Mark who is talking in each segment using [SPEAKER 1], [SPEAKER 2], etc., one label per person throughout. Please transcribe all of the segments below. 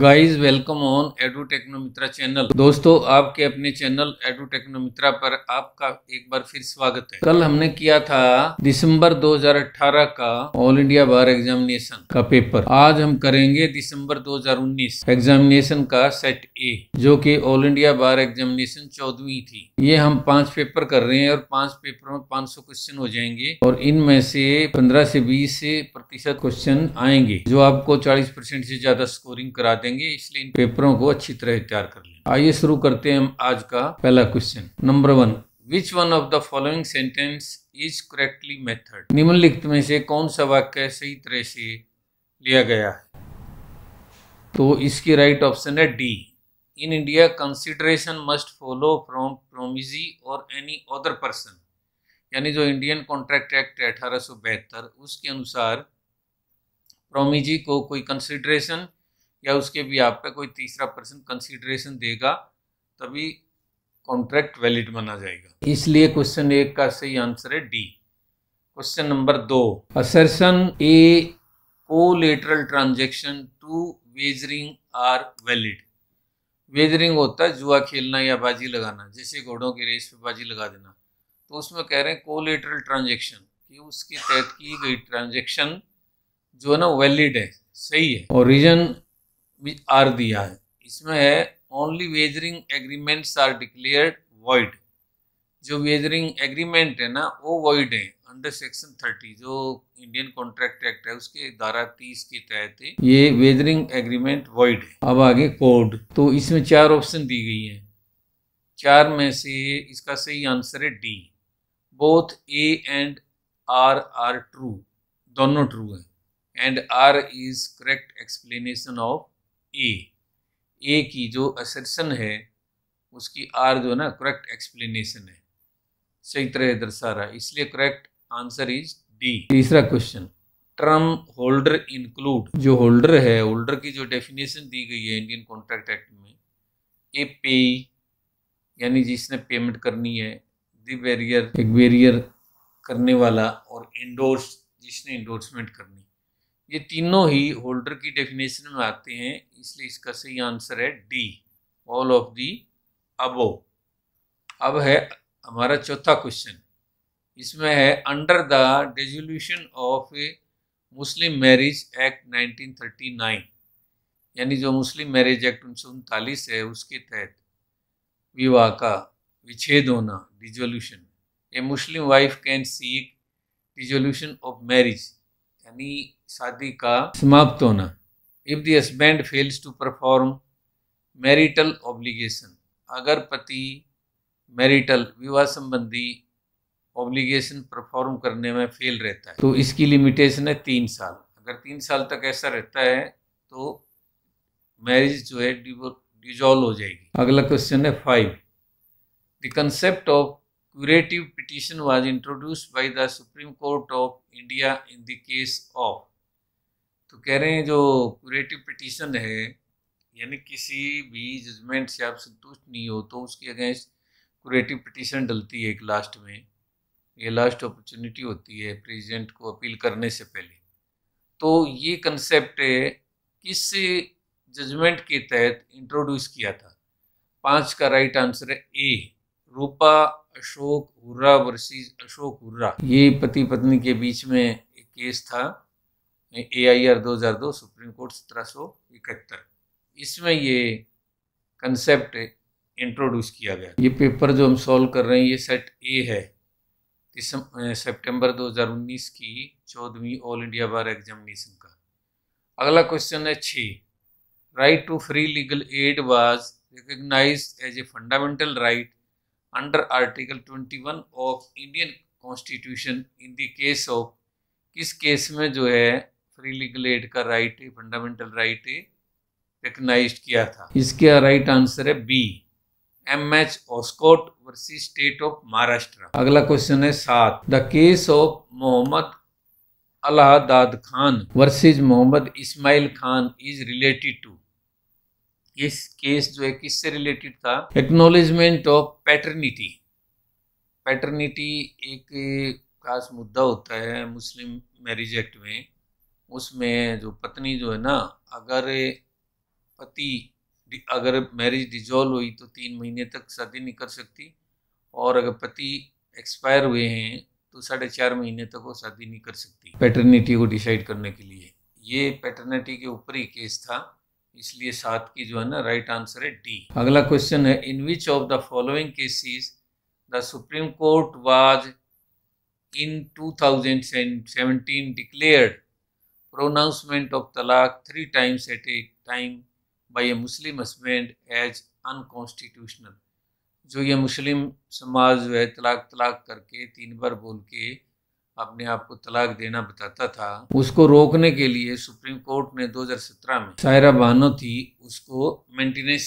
[SPEAKER 1] Guys welcome on Edu Technomitra channel दोस्तों आपके अपने चैनल एडू टेक्नोमित्रा पर आपका एक बार फिर स्वागत है कल हमने किया था दिसंबर 2018 का ऑल इंडिया बार एग्जामिनेशन का पेपर आज हम करेंगे दिसंबर 2019 एग्जामिनेशन का सेट ए जो कि ऑल इंडिया बार एग्जामिनेशन चौदहवीं थी ये हम पांच पेपर कर रहे हैं और पांच पेपर में पांच क्वेश्चन हो जाएंगे और इनमें से पंद्रह से बीस प्रतिशत क्वेश्चन आएंगे जो आपको चालीस परसेंट से ज्यादा स्कोरिंग करा देंगे करेंगे इसलिए इन पेपरों को अच्छी तरह तैयार कर लें आइए शुरू करते हैं हम आज का पहला question number one which one of the following sentence is correctly method निम्नलिखित में से कौन सा वाक्य सही तरह से लिया गया है तो इसकी राइट ऑप्शन है D in India consideration must follow from promisee और एनी अदर पर्सन यानी जो इंडियन कॉन्ट्रैक्ट एक्ट है अठारह उसके अनुसार प्रोमिजी को कोई कंसिडरेशन या उसके भी आप पे कोई तीसरा पर्सन कंसिडरेशन देगा तभी कॉन्ट्रैक्ट वैलिड माना जाएगा इसलिए क्वेश्चन एक का सही आंसर है डी क्वेश्चन नंबर दो assertion A lateral transaction to wagering are valid wagering होता है जुआ खेलना या बाजी लगाना जैसे घोड़ों की रेस पे बाजी लगा देना तो उसमें कह रहे हैं को लेटरल ट्रांजेक्शन कि उसके तहत की गई ट्रांजेक्शन जो है ना वैलिड है सही है और रीजन आर दिया है इसमें है only wagering agreements are declared void जो वेजरिंग एग्रीमेंट है ना वो वॉइड है अंडर सेक्शन थर्टी जो इंडियन कॉन्ट्रैक्ट एक्ट है उसके धारा तीस के तहत ये वेजरिंग एग्रीमेंट वॉइड है अब आगे कोड तो इसमें चार ऑप्शन दी गई है चार में से इसका सही आंसर है D both A and R are true दोनों ट्रू है and R is correct explanation of A A की जो असरसन है उसकी आर जो है ना करेक्ट एक्सप्लेनेशन है सही तरह दर्शा रहा है इसलिए करेक्ट आंसर इज डी तीसरा क्वेश्चन टर्म होल्डर इंक्लूड जो होल्डर है होल्डर की जो डेफिनेशन दी गई है इंडियन कॉन्ट्रैक्ट एक्ट में ए पे यानी जिसने पेमेंट करनी है दी बैरियर एक बैरियर करने वाला और इंडोर्स जिसने इंडोर्समेंट करनी ये तीनों ही होल्डर की डेफिनेशन में आते हैं इसलिए इसका सही आंसर है D all of the above अब है हमारा चौथा क्वेश्चन इसमें है under the resolution of a Muslim marriage act 1939 यानी जो मुस्लिम मैरिज एक्ट उन्नीस है उसके तहत विवाह का विच्छेद होना dissolution a Muslim wife can seek dissolution of marriage यानी शादी का समाप्त होना if the husband fails to perform marital obligation अगर पति मैरिटल विवाह संबंधी ऑब्लिगेशन परफॉर्म करने में फेल रहता है तो इसकी लिमिटेशन है तीन साल अगर तीन साल तक ऐसा रहता है तो मैरिज जो है डिजॉल्व हो जाएगी अगला क्वेश्चन है five the concept of curative petition was introduced by the Supreme Court of India in the case of तो कह रहे हैं जो क्यूरेटिव पिटीशन है यानी किसी भी जजमेंट से आप संतुष्ट नहीं हो तो उसके अगेंस्ट क्यूरेटिव पिटीशन डलती है एक लास्ट में ये लास्ट अपॉर्चुनिटी होती है प्रेसिडेंट को अपील करने से पहले तो ये कंसेप्ट किस जजमेंट के तहत इंट्रोड्यूस किया था पाँच का राइट आंसर है ए रूपा अशोक हुर्रा वर्सेस अशोक हुर्रा ये पति पत्नी के बीच में एक केस था ए आई आर दो हज़ार दो सुप्रीम कोर्ट सत्रह सौ इकहत्तर इसमें ये कंसेप्ट इंट्रोड्यूस किया गया ये पेपर जो हम सॉल्व कर रहे हैं ये सेट ए है सितंबर 2019 की चौदहवीं ऑल इंडिया बार एग्जामिनेशन का अगला क्वेश्चन है छः right to free legal aid was recognize as a fundamental right under Article 21 of Indian Constitution in the case of किस केस में जो है फ्री लीगल एड का राइट है फंडामेंटल राइट है रिकग्नाइज किया था इसका राइट आंसर है B M H Hoskot versus state of Maharashtra अगला क्वेश्चन है सात the case of Mohammad Allahabad Khan versus Mohammad Ismail Khan is related to ये केस जो है किससे रिलेटेड था एक्नोलेजमेंट ऑफ पैटर्निटी पैटर्निटी एक खास मुद्दा होता है मुस्लिम मैरिज एक्ट में उसमें जो पत्नी जो है ना अगर पति अगर मैरिज डिजॉल्व हुई तो तीन महीने तक शादी नहीं कर सकती और अगर पति एक्सपायर हुए हैं तो साढ़े चार महीने तक वो शादी नहीं कर सकती पैटर्निटी को डिसाइड करने के लिए ये पैटर्निटी के ऊपर ही केस था इसलिए सात की जो है ना राइट आंसर है डी अगला क्वेश्चन है in which of the following cases the supreme Court was in 2017 declared pronouncement of talaq three times at a time by a Muslim husband as unconstitutional जो ये मुस्लिम समाज जो है तलाक तलाक करके तीन बार बोल के अपने आप को तलाक देना बताता था उसको रोकने के लिए सुप्रीम कोर्ट ने 2017 में सायरा बानो थी उसको मेंटेनेंस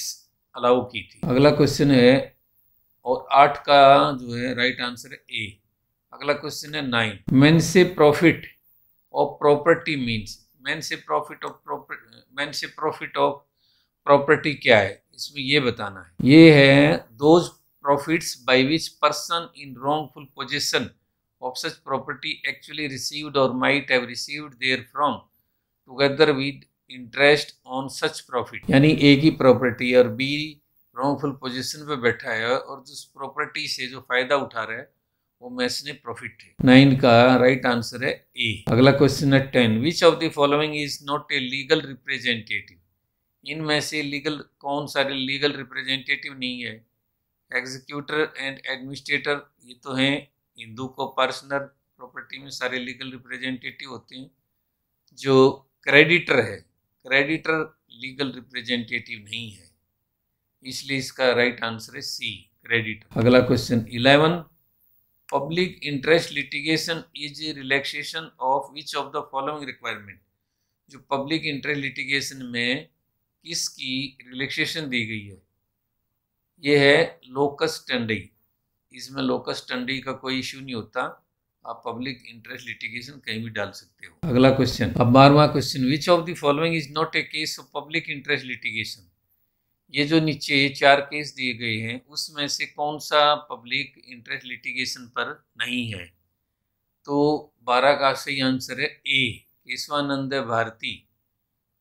[SPEAKER 1] अलाउ की थी अगला क्वेश्चन है और आठ का जो है राइट आंसर ए अगला क्वेश्चन है nine mesne profit of property means mesne profit of property mesne profit of property क्या है इसमें ये बताना है ये है those profits by which person in wrongful position of such property actually received or might have received therefrom together with interest on such profit यानी A की प्रॉपर्टी और बी रॉन्गफुल पोजिशन पे बैठा है और जिस प्रॉपर्टी से जो फायदा उठा रहा है वो मैसने प्रॉफिट है नाइन का राइट आंसर है ए अगला क्वेश्चन है ten which of the following is not a legal representative इनमें से लीगल कौन सारे लीगल रिप्रेजेंटेटिव नहीं है एग्जीक्यूटर एंड एडमिनिस्ट्रेटर ये तो हैं हिंदू को पर्सनल प्रॉपर्टी में सारे लीगल रिप्रेजेंटेटिव होते हैं जो क्रेडिटर है क्रेडिटर लीगल रिप्रेजेंटेटिव नहीं है इसलिए इसका राइट आंसर है सी क्रेडिटर अगला question eleven public interest litigation is a relaxation of which of the following requirement जो पब्लिक इंटरेस्ट लिटिगेशन में किसकी रिलैक्सेशन दी गई है यह है लोकस टेंडई इसमें लोकस टंडी का कोई इश्यू नहीं होता आप पब्लिक इंटरेस्ट लिटिगेशन कहीं भी डाल सकते हो अगला क्वेश्चन अब बारवा question which of the following is not a case of public interest litigation ये जो नीचे चार केस दिए गए हैं उसमें से कौन सा पब्लिक इंटरेस्ट लिटिगेशन पर नहीं है तो बारह का सही आंसर है ए केशवानंद भारती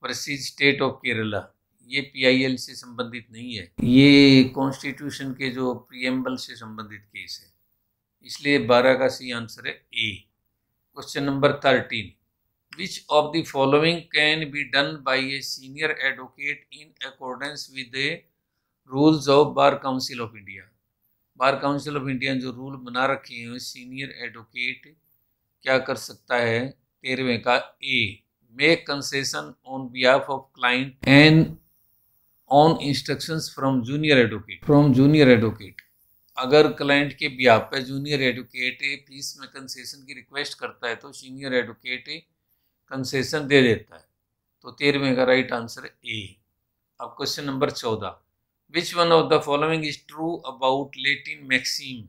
[SPEAKER 1] प्रसिद्ध स्टेट ऑफ केरला ये पीआईएल से संबंधित नहीं है ये कॉन्स्टिट्यूशन के जो प्रियम्बल से संबंधित केस है इसलिए बारह का सी आंसर है A question number thirteen which of the following can be done by a senior advocate in accordance with a rules of bar council of India Bar council of India जो rule बना रखे हैं senior advocate क्या कर सकता है तेरहवें का A make concession on behalf of client and on instructions from junior advocate from junior advocate अगर क्लाइंट के ब्याह पे जूनियर एडवोकेट फीस में कंसेशन की रिक्वेस्ट करता है तो सीनियर एडवोकेट कंसेशन दे देता है तो तेरहवें का राइट आंसर ए अब क्वेश्चन नंबर चौदह which one of the following is true about Latin maxim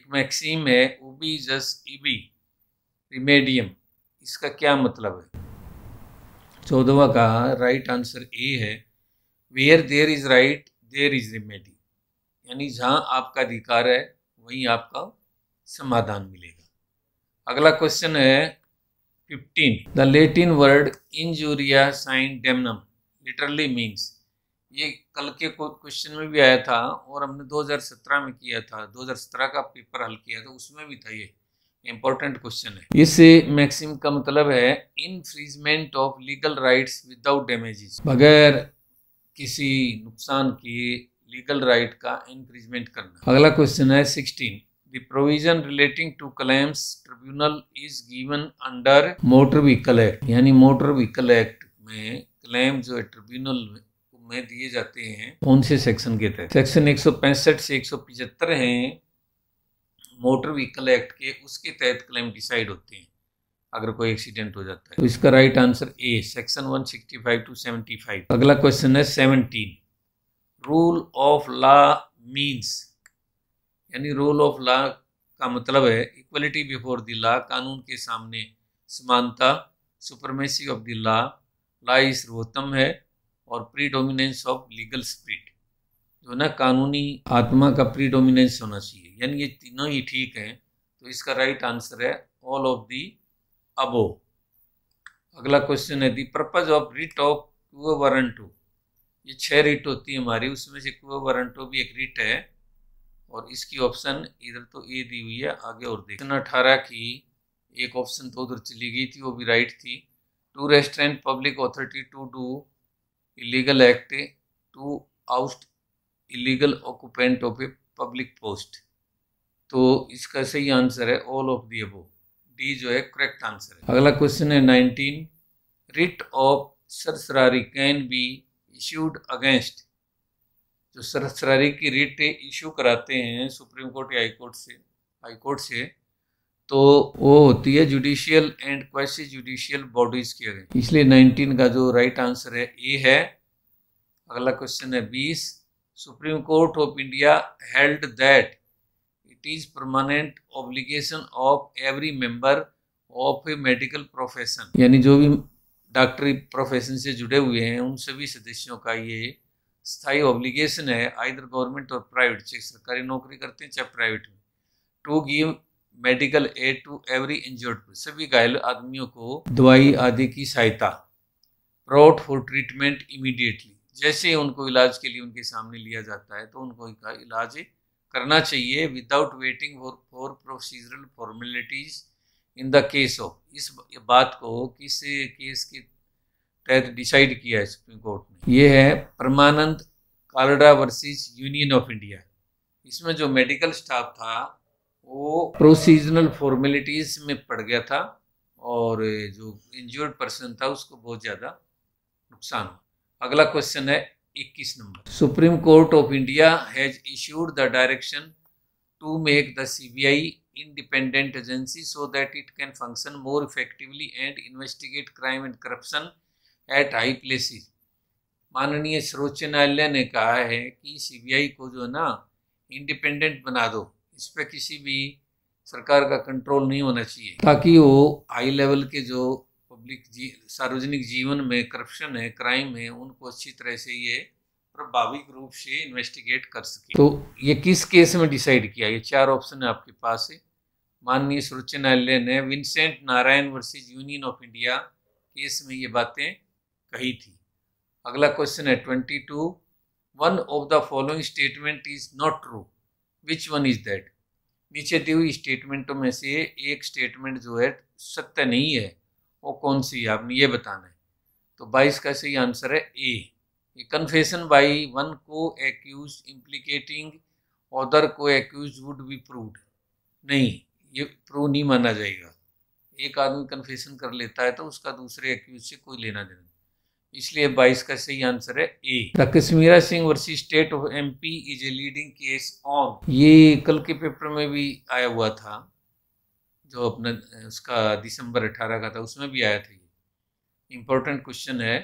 [SPEAKER 1] एक मैक्सीम है उबी जस इबी रिमेडियम इसका क्या मतलब है चौदहवा का राइट आंसर ए है where there is right there is remedy यानी जहाँ आपका अधिकार है वहीं आपका समाधान मिलेगा अगला क्वेश्चन है fifteen the Latin word injuria sine damnum literally means ये कल के क्वेश्चन में भी आया था और हमने 2017 में किया था 2017 का पेपर हल किया था उसमें भी था ये इम्पोर्टेंट क्वेश्चन है इस मैक्सिम का मतलब है infringement of legal rights without damages बगैर किसी नुकसान की लीगल राइट का इंक्रीजमेंट करना अगला क्वेश्चन है sixteen the provision relating to claims tribunal is given under motor vehicle act यानी मोटर व्हीकल एक्ट में क्लेम जो है ट्रिब्यूनल में दिए जाते हैं कौन से सेक्शन के तहत सेक्शन एक से एक हैं मोटर व्हीकल एक्ट के उसके तहत क्लेम डिसाइड होते हैं अगर कोई एक्सीडेंट हो जाता है तो इसका right answer A section 165 to 75 अगला क्वेश्चन है 17 रूल ऑफ लॉ मींस यानी रूल ऑफ लॉ का मतलब है इक्वलिटी बिफोर द लॉ कानून के सामने समानता supremacy of the law law सर्वोत्तम है और predominance of legal spirit जो ना कानूनी आत्मा का प्री डोमिनेंस होना चाहिए यानी ये तीनों ही ठीक हैं तो इसका राइट आंसर है ऑल ऑफ दी अबो अगला क्वेश्चन है the purpose of writ of quo warranto ये छह रिट होती है हमारी उसमें से कुआ वारंटो भी एक रिट है और इसकी ऑप्शन इधर तो ए दी हुई है आगे और देख अठारह की एक ऑप्शन तो उधर चली गई थी वो भी राइट थी to restrain public authority to do illegal act to out illegal occupant of a public post तो इसका सही आंसर है all of the above D जो है करेक्ट आंसर है अगला क्वेश्चन है nineteen writ of certiorari can be issued against जो सरसरारी की रिट इशू कराते हैं सुप्रीम कोर्ट या हाई कोर्ट से हाई कोर्ट से तो वो होती है judicial and question judicial bodies की अगेंस्ट इसलिए नाइनटीन का जो राइट आंसर है ए है अगला क्वेश्चन है बीस Supreme Court of India held that it is permanent obligation of every member of a medical profession यानी जो भी डॉक्टरी प्रोफेशन से जुड़े हुए हैं उन सभी सदस्यों का ये स्थाई ऑब्लिगेशन है आइदर गवर्नमेंट और प्राइवेट चाहे सरकारी नौकरी करते हैं चाहे प्राइवेट में to give medical aid to every injured सभी घायल आदमियों को दवाई आदि की सहायता प्रोट फॉर ट्रीटमेंट इमीडिएटली जैसे ही उनको इलाज के लिए उनके सामने लिया जाता है तो उनको इलाज करना चाहिए without waiting for procedural formalities in the case of इस बात को किस केस के तहत डिसाइड किया है सुप्रीम कोर्ट ने ये है परमानंद कालडा वर्सेस यूनियन ऑफ इंडिया इसमें जो मेडिकल स्टाफ था वो प्रोसीजनल फॉर्मेलिटीज में पड़ गया था और जो इंजर्ड पर्सन था उसको बहुत ज़्यादा नुकसान हुआ अगला क्वेश्चन है 21 number Supreme Court of India has issued the direction to make the CBI independent agency so that it can function more effectively and investigate crime and corruption at high places माननीय सर्वोच्च न्यायालय ने कहा है कि CBI को जो है ना इंडिपेंडेंट बना दो इस पर किसी भी सरकार का कंट्रोल नहीं होना चाहिए ताकि वो हाई लेवल के जो पब्लिक जी सार्वजनिक जीवन में करप्शन है क्राइम है उनको अच्छी तरह से ये प्रभाविक रूप से इन्वेस्टिगेट कर सके तो ये किस केस में डिसाइड किया ये चार ऑप्शन है आपके पास है माननीय सर्वोच्च न्यायालय ने Vincent Narayan versus union of India case में ये बातें कही थी अगला क्वेश्चन है twenty two one of the following statement is not true which one is that नीचे दी हुई स्टेटमेंटों में से एक स्टेटमेंट जो है सत्य नहीं है वो कौन सी है आपने ये बताना है तो बाईस का सही आंसर है A confession by one co accused implicating other co accused would be prove नहीं ये प्रूव नहीं माना जाएगा एक आदमी कन्फेशन कर लेता है तो उसका दूसरे एक्यूज से कोई लेना देना इसलिए 22 का सही आंसर है A the Kashmira Singh versus state of MP is a leading case on ये कल के पेपर में भी आया हुआ था जो अपना उसका दिसंबर अठारह का था उसमें भी आया था ये इम्पोर्टेंट क्वेश्चन है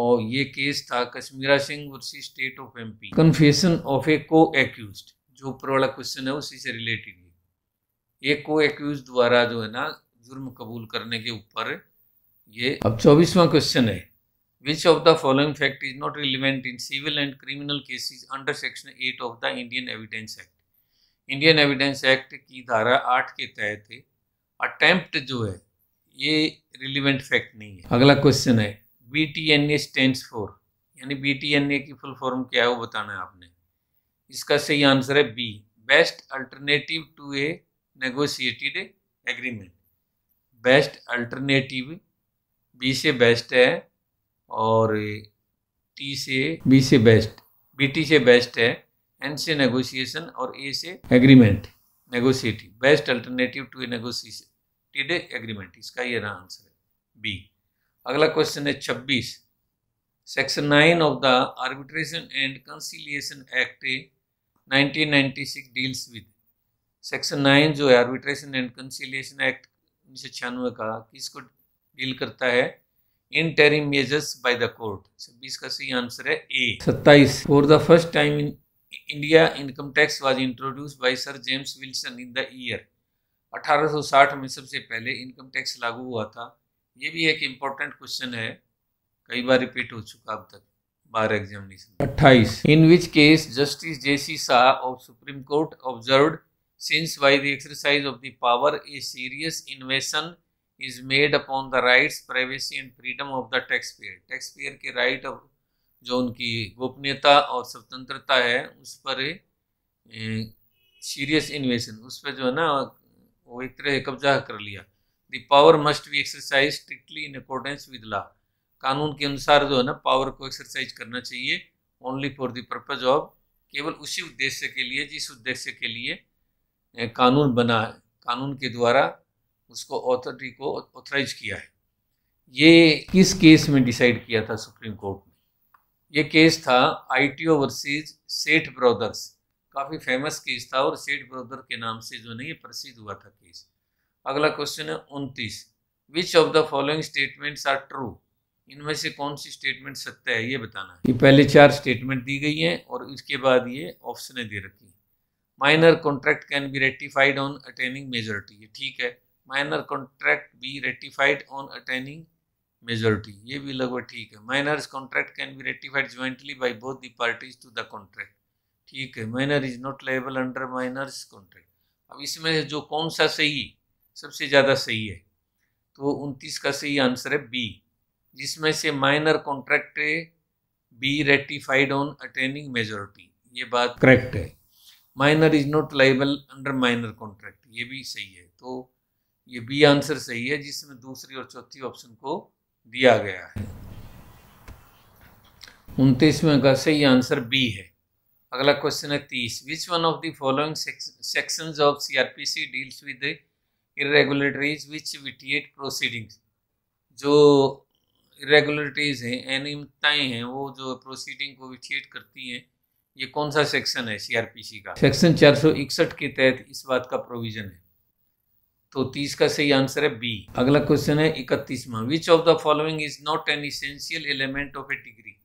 [SPEAKER 1] और ये केस था Kashmira Singh versus state of MP confession of a co accused जो ऊपर वाला क्वेश्चन है उसी से रिलेटेड है ये को एक्यूज द्वारा जो है ना जुर्म कबूल करने के ऊपर ये अब चौबीसवा क्वेश्चन है which of the following fact is not relevant in civil and criminal cases under section eight of the Indian evidence act Indian evidence act की धारा आठ के तहत अटैम्प्ट जो है ये रिलीवेंट फैक्ट नहीं है अगला क्वेश्चन है B T N A stand for यानी बी टी एन ए की फुल फॉर्म क्या है वो बताना है आपने इसका सही आंसर है B best alternative to a negotiated agreement best alternative B से बेस्ट है और टी से बी से बेस्ट बी टी से बेस्ट है एन से नेगोशिएशन और ए से agreement negotiative best alternative to a negotiated agreement इसका ये रहा आंसर है बी अगला क्वेश्चन है छब्बीस section nine of the arbitration and conciliation act 1996 deals with section nine जो है आर्बिट्रेशन एंड कंसिलिएशन एक्ट उन्नीस सौ छियानवे का किसको डील करता है interim measures by the court छब्बीस का सही आंसर है ए सत्ताईस for the first time in India income tax was introduced by sir James Wilson in the year 1860 में सबसे पहले इनकम टैक्स लागू हुआ था ये भी एक इम्पोर्टेंट क्वेश्चन है कई बार रिपीट हो चुका अब तक बार एग्जामिनेशन अट्ठाईस in which case justice J C Shah of supreme court observe since why the exercise of the power a serious invasion is made upon the rights privacy and freedom of the tax payer tax payer के right right जो उनकी गोपनीयता और स्वतंत्रता है उस पर serious इन्वेशन उस पर जो है ना वो एक तरह कब्जा कर लिया the power must be exercise strictly in accordance with law कानून के अनुसार जो है ना पावर को एक्सरसाइज करना चाहिए only for the purpose of केवल उसी उद्देश्य के लिए जिस उद्देश्य के लिए कानून बना कानून के द्वारा उसको ऑथोरिटी को ऑथराइज किया है ये किस केस में डिसाइड किया था सुप्रीम कोर्ट ने ये केस था आईटीओ वर्सेस सेठ ब्रदर्स काफ़ी फेमस केस था और सेठ ब्रदर के नाम से जो नहीं ये प्रसिद्ध हुआ था केस अगला क्वेश्चन है उनतीस which of the following statements are true इनमें से कौन सी स्टेटमेंट सत्य है ये बताना है ये पहले चार स्टेटमेंट दी गई हैं और इसके बाद ये ऑप्शनें दे रखी minor contract can be ratified on attaining majority ये ठीक है minor contract be ratified on attaining majority. ये भी लगभग ठीक है minors contract can be ratified jointly by both the parties to the contract ठीक है minor is not liable under minors contract अब इसमें जो कौन सा सही सबसे ज़्यादा सही है तो उनतीस का सही आंसर है बी जिसमें से minor contract be ratified on attaining majority ये बात करेक्ट है minor is not liable under minor contract ये भी सही है तो ये बी आंसर सही है जिसमें दूसरी और चौथी ऑप्शन को दिया गया है उनतीसवें का सही आंसर बी है अगला क्वेश्चन है तीस which one of the following sections of CrPC deals with irregularities which vitiate proceedings जो इरेगुलेटरीज हैं अनियमितताएँ हैं वो जो प्रोसीडिंग को विटिएट करती हैं ये कौन सा सेक्शन है सीआरपीसी का सेक्शन चार के तहत इस बात का प्रोविज़न है तो तीस का सही आंसर है बी अगला क्वेश्चन है इकतीसवा which of the following is not an essential element of a degree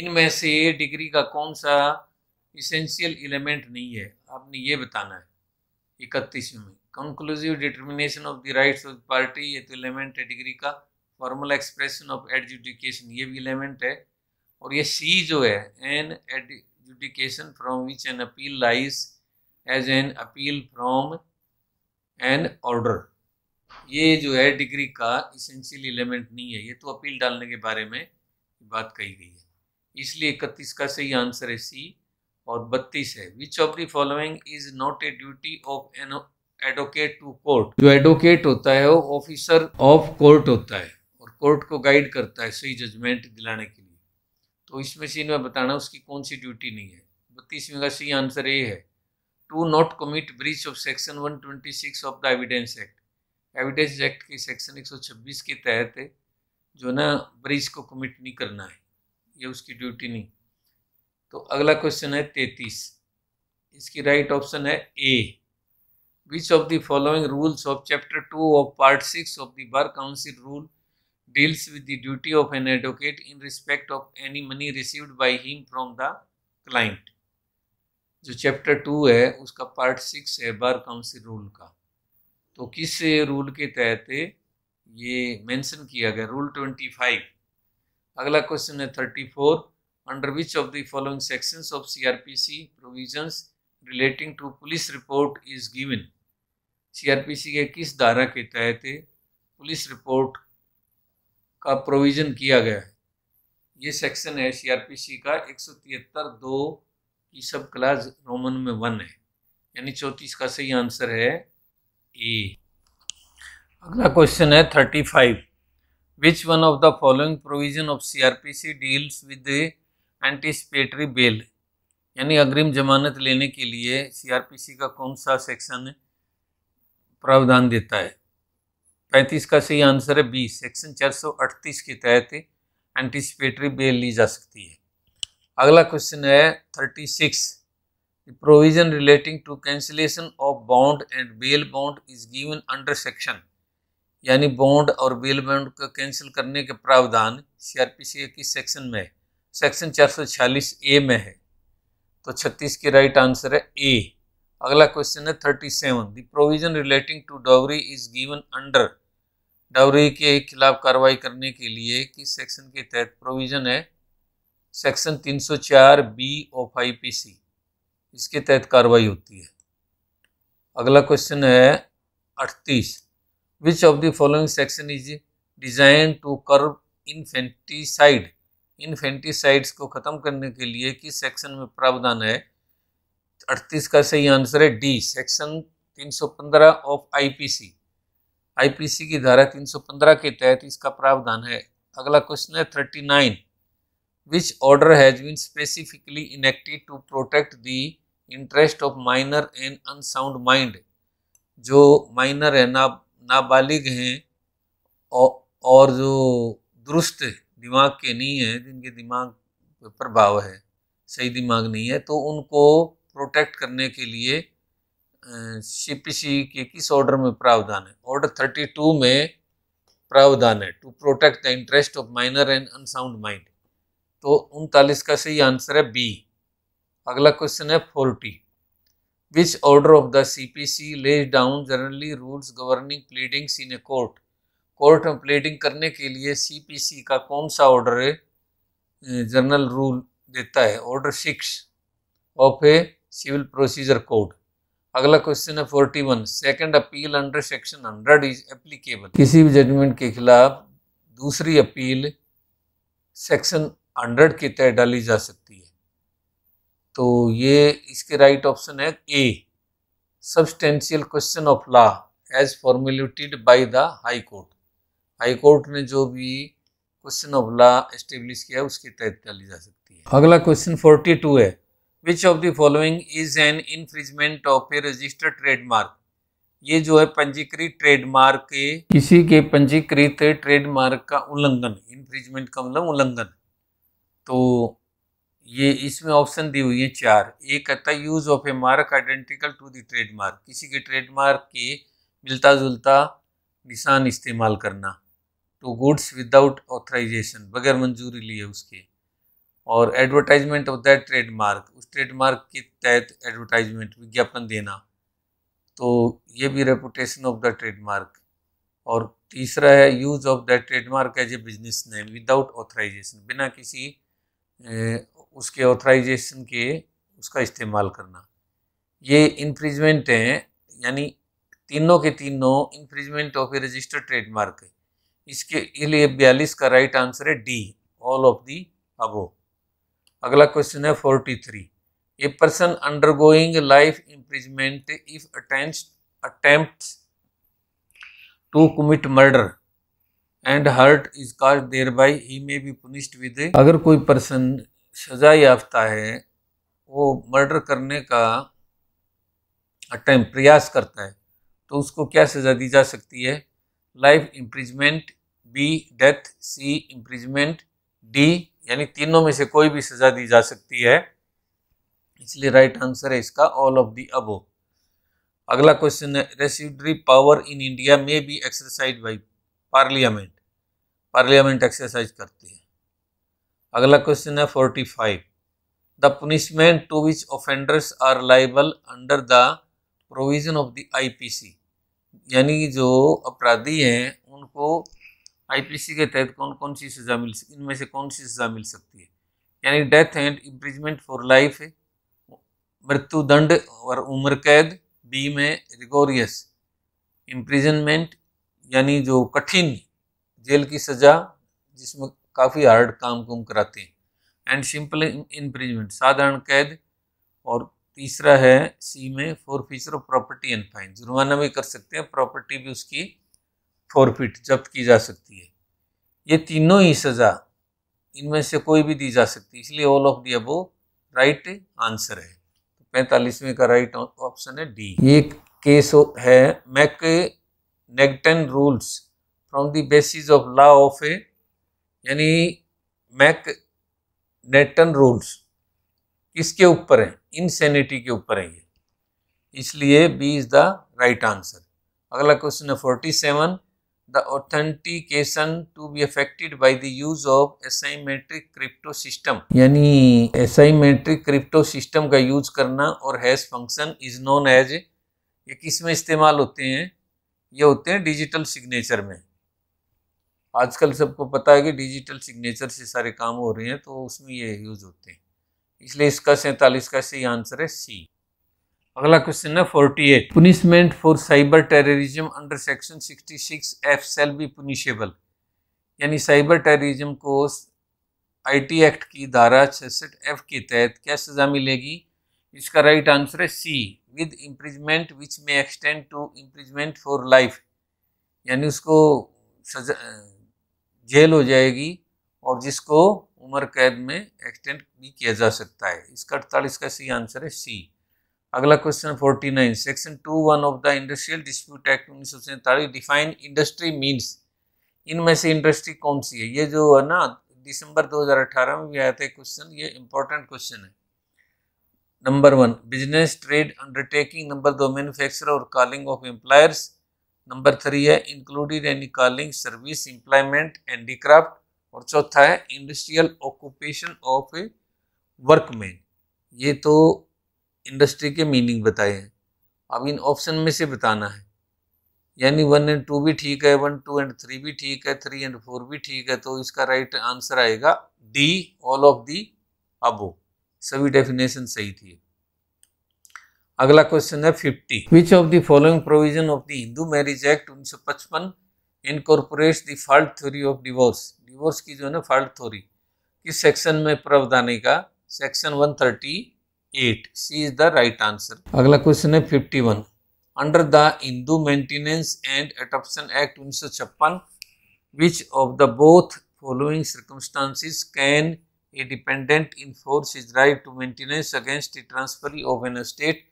[SPEAKER 1] इनमें से डिग्री का कौन सा इसेंशियल एलिमेंट नहीं है आपने ये बताना है इकतीसवें में conclusive determination of the rights of party ये तो एलिमेंट है डिग्री का फॉर्मल एक्सप्रेशन ऑफ एडजुडिकेशन ये भी एलिमेंट है और ये सी जो है an adjudication from which an appeal lies as an appeal from and order ये जो है डिग्री का इसेंशियल एलिमेंट नहीं है ये तो अपील डालने के बारे में बात कही गई है इसलिए इकतीस का सही आंसर है सी और बत्तीस है which of the following is not a duty of an advocate to court जो एडवोकेट होता है वो ऑफिसर ऑफ कोर्ट होता है और कोर्ट को गाइड करता है सही जजमेंट दिलाने के लिए तो इसमें से इनमें बताना उसकी कौन सी ड्यूटी नहीं है बत्तीसवें का सही आंसर ए है to not commit breach of section 126 of the evidence act evidence act के सेक्शन 126 के तहत जो ना ब्रीच को कमिट नहीं करना है ये उसकी ड्यूटी नहीं तो अगला क्वेश्चन है तैतीस इसकी राइट ऑप्शन है A which of the following rules of chapter two of part six of the bar council rule deals with the duty of an advocate in respect of any money received by him from the client जो chapter two है उसका part six है बार council rule का तो किस rule के तहत ये मेंशन किया गया रूल ट्वेंटी फाइव अगला क्वेश्चन है thirty four under which of the following sections of CrPC provisions relating to police report is given CrPC के किस धारा के तहत पुलिस रिपोर्ट का प्रोविज़न किया गया है ये सेक्शन है सीआरपीसी का एक सौ तिहत्तर दो ये सब क्लास रोमन में वन है यानी चौंतीस का सही आंसर है ए अगला क्वेश्चन है thirty five which one of the following provision of C R P C deals with anticipatory bail यानी अग्रिम जमानत लेने के लिए सी आर पी सी का कौन सा सेक्शन प्रावधान देता है पैंतीस का सही आंसर है बी सेक्शन चार सौ अड़तीस के तहत एंटिसपेटरी बेल ली जा सकती है अगला क्वेश्चन है thirty six provision relating to cancellation of bond and bail bond is given under section यानी बॉन्ड और बेल बॉन्ड का कैंसिल करने के प्रावधान सीआरपीसी के किस सेक्शन में है सेक्शन छियालीस ए में है तो छत्तीस की राइट आंसर है ए अगला क्वेश्चन है thirty seven the provision relating to dowry is given under dowry के खिलाफ कार्रवाई करने के लिए किस सेक्शन के तहत प्रोविजन है सेक्शन 304 बी ऑफ आईपीसी इसके तहत कार्रवाई होती है अगला क्वेश्चन है 38 which of the following section is design to curb infanticide infanticides को ख़त्म करने के लिए किस सेक्शन में प्रावधान है 38 का सही आंसर है D section 315 of IPC IPC की धारा 315 के तहत इसका प्रावधान है अगला क्वेश्चन है 39 which order has been specifically enacted to protect the interest of minor and unsound mind जो माइनर है ना नाबालिग हैं और, जो दुरुस्त दिमाग के नहीं हैं जिनके दिमाग पर प्रभाव है सही दिमाग नहीं है तो उनको प्रोटेक्ट करने के लिए सीपीसी के किस ऑर्डर में प्रावधान है ऑर्डर थर्टी टू में प्रावधान है to protect the interest of minor and unsound mind तो उनतालीस का सही आंसर है बी अगला क्वेश्चन है forty which order of the C P C lays down generally rules governing pleadings in a court court में प्लीडिंग करने के लिए सी पी सी का कौन सा ऑर्डर जनरल रूल देता है order six of a civil procedure code अगला क्वेश्चन है forty one second appeal under section hundred is applicable किसी भी जजमेंट के खिलाफ दूसरी अपील सेक्शन हंड्रेड के तहत डाली जा सकती है तो ये इसके राइट ऑप्शन है A substantial question of law as formulated by the high court high court ने जो भी क्वेश्चन ऑफ लॉ एस्टेब्लिश किया है उसके तहत डाली जा सकती है अगला क्वेश्चन फोर्टी टू है which of the following is an infringement of a registered trademark ये जो है पंजीकृत ट्रेडमार्क के किसी के पंजीकृत ट्रेडमार्क का उल्लंघन इन्फ्रिजमेंट का मतलब उल्लंघन तो ये इसमें ऑप्शन दी हुई है चार एक कहता है use of a mark identical to the trademark किसी के ट्रेडमार्क के मिलता जुलता निशान इस्तेमाल करना टू गुड्स विदाउट ऑथराइजेशन बगैर मंजूरी लिए उसके और एडवर्टाइजमेंट ऑफ दैट ट्रेडमार्क उस ट्रेडमार्क के तहत एडवर्टाइजमेंट विज्ञापन देना तो ये भी रेपुटेशन ऑफ द ट्रेडमार्क और तीसरा है use of that trademark as a business name without authorization बिना किसी उसके ऑथराइजेशन के उसका इस्तेमाल करना ये इन्फ्रिजमेंट हैं यानी तीनों के तीनों infringement of a registered trademark है इसके लिए बयालीस का राइट आंसर है D all of the above अगला क्वेश्चन है forty three a person undergoing life imprisonment if attempt to commit murder and hurt is cause thereby he may be punished with अगर कोई person सजा याफ्ता है वो murder करने का अटैम्प प्रयास करता है तो उसको क्या सज़ा दी जा सकती है life imprisonment B death C imprisonment D यानी तीनों में से कोई भी सज़ा दी जा सकती है इसलिए राइट आंसर है इसका ऑल ऑफ दी अबो अगला क्वेश्चन है रेसिडरी पावर इन इंडिया में B exercise by parliament parliament exercise करती है अगला क्वेश्चन है forty five the punishment to which offenders are liable under the provision of the IPC यानी जो अपराधी हैं उनको आईपीसी के तहत कौन कौन सी सज़ा मिल सकती इनमें से कौन सी सज़ा मिल सकती है यानी death and imprisonment for life है मृत्यु दंड और उम्र कैद बी में रिगोरियस इम्प्रिजनमेंट यानी जो कठिन जेल की सज़ा जिसमें काफ़ी हार्ड काम कुम कराते हैं एंड सिंपल इम्प्रिजमेंट साधारण कैद और तीसरा है सी में forfeiture of property and fine जुर्माना भी कर सकते हैं प्रॉपर्टी भी उसकी फोर फीट जब्त की जा सकती है ये तीनों ही सज़ा इनमें से कोई भी दी जा सकती है इसलिए all of the above right answer है तो पैंतालीसवें का राइट ऑप्शन है डी ये केस है McNaghten rules from the basis of law of a यानी मैक नेटन रूल्स किसके ऊपर हैं इनसेनिटी के ऊपर हैं ये इसलिए B is the right answer अगला क्वेश्चन है forty seven the authentication to be affected by the use of asymmetric cryptosystem यानी एसाइमेट्रिक क्रिप्टो सिस्टम का यूज करना और hash function is known as ये किसमें इस्तेमाल होते हैं ये होते हैं डिजिटल सिग्नेचर में आजकल सबको पता है कि डिजिटल सिग्नेचर से सारे काम हो रहे हैं तो उसमें ये यूज होते हैं इसलिए इसका सैंतालीस का सही आंसर है सी अगला क्वेश्चन है forty eight punishment for cyber terrorism under section sixty six F shall be punishable यानी साइबर टेररिज्म को आईटी एक्ट की धारा छसठ एफ के तहत क्या सज़ा मिलेगी इसका राइट आंसर है सी with imprisonment which may extend to imprisonment for life यानी उसको सजा जेल हो जाएगी और जिसको उम्र कैद में एक्सटेंड भी किया जा सकता है इसका अड़तालीस का सी आंसर है सी अगला question forty nine section two one of the industrial dispute act उन्नीस सौ सैंतालीस डिफाइन इंडस्ट्री मीन्स इनमें से इंडस्ट्री कौन सी है ये जो है ना दिसंबर 2018 में भी आया था क्वेश्चन ये इंपॉर्टेंट क्वेश्चन है number one business trade undertaking number दो Manufacturer और calling of employers number three है included any calling service employment handicraft और चौथा है industrial occupation of a workman ये तो इंडस्ट्री के मीनिंग बताए हैं अब इन ऑप्शन में से बताना है यानी वन एंड टू भी ठीक है वन टू एंड थ्री भी ठीक है थ्री एंड फोर भी ठीक है तो इसका राइट आंसर आएगा D all of the above सभी डेफिनेशन सही थी अगला क्वेश्चन है fifty which of the following provision of the Hindu marriage act उन्नीस सौ पचपन incorporate the fault theory of divorce divorce की जो है ना फॉल्ट थ्योरी किस सेक्शन में प्रावधान का section one thirty eight C is the right answer अगला क्वेश्चन है fifty one under the Hindu maintenance and adoption act उन्नीस सौ छप्पन which of the both following circumstances can a dependent in force is right to maintenance against the transfer of an estate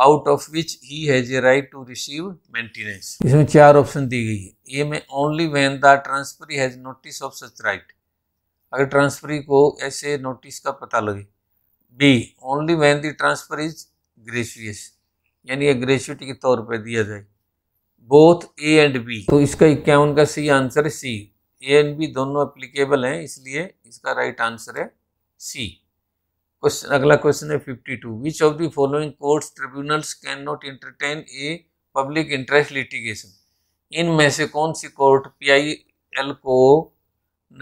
[SPEAKER 1] out of which he has a right to receive maintenance इसमें चार option दी गई है A में only when the transferee has notice of such right अगर transferee को ऐसे notice का पता लगे B only when the transfer is gratuitous यानी यह ग्रेचुटी के तौर पर दिया जाए बोथ ए एंड बी तो इसका इक्यावन का सही आंसर है सी ए एंड बी दोनों अप्लीकेबल हैं इसलिए इसका राइट आंसर है सी क्वेश्चन अगला क्वेश्चन है two which of the following courts tribunals can not entertain a public interest litigation इनमें से कौन सी कोर्ट पीआईएल को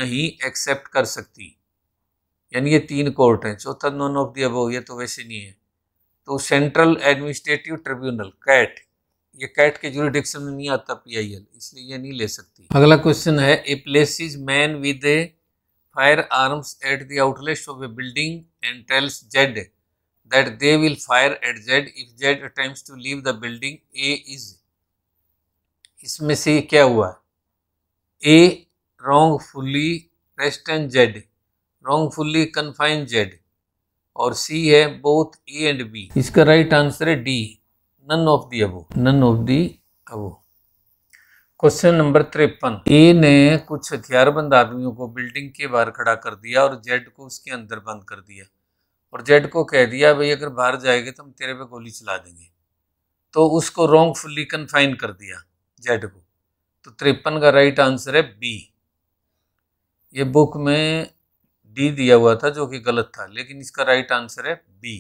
[SPEAKER 1] नहीं एक्सेप्ट कर सकती यानी ये तीन कोर्ट हैं चौथा नॉन ऑफ दी अबो ये तो वैसे नहीं है तो सेंट्रल एडमिनिस्ट्रेटिव ट्रिब्यूनल कैट ये कैट के जुरिडिक्शन में नहीं आता पीआईएल इसलिए ये नहीं ले सकती अगला क्वेश्चन है A places man with a firearms at the outlet of a building and tells Z that they will fire at Z if Z attempt to leave the building A is इसमें से क्या हुआ A fully rest and Z fully confine Z और C है both A and B इसका right answer है D none of the above none of the above question number तिरपन A ने कुछ हथियारबंद आदमियों को बिल्डिंग के बाहर खड़ा कर दिया और जेड को उसके अंदर बंद कर दिया और जेड को कह दिया भाई अगर बाहर जाएंगे तो हम तेरे पे गोली चला देंगे तो उसको रॉन्गफुली कन्फाइन कर दिया जेड को तो तिरपन का राइट आंसर है बी ये बुक में डी दिया हुआ था जो कि गलत था लेकिन इसका राइट आंसर है बी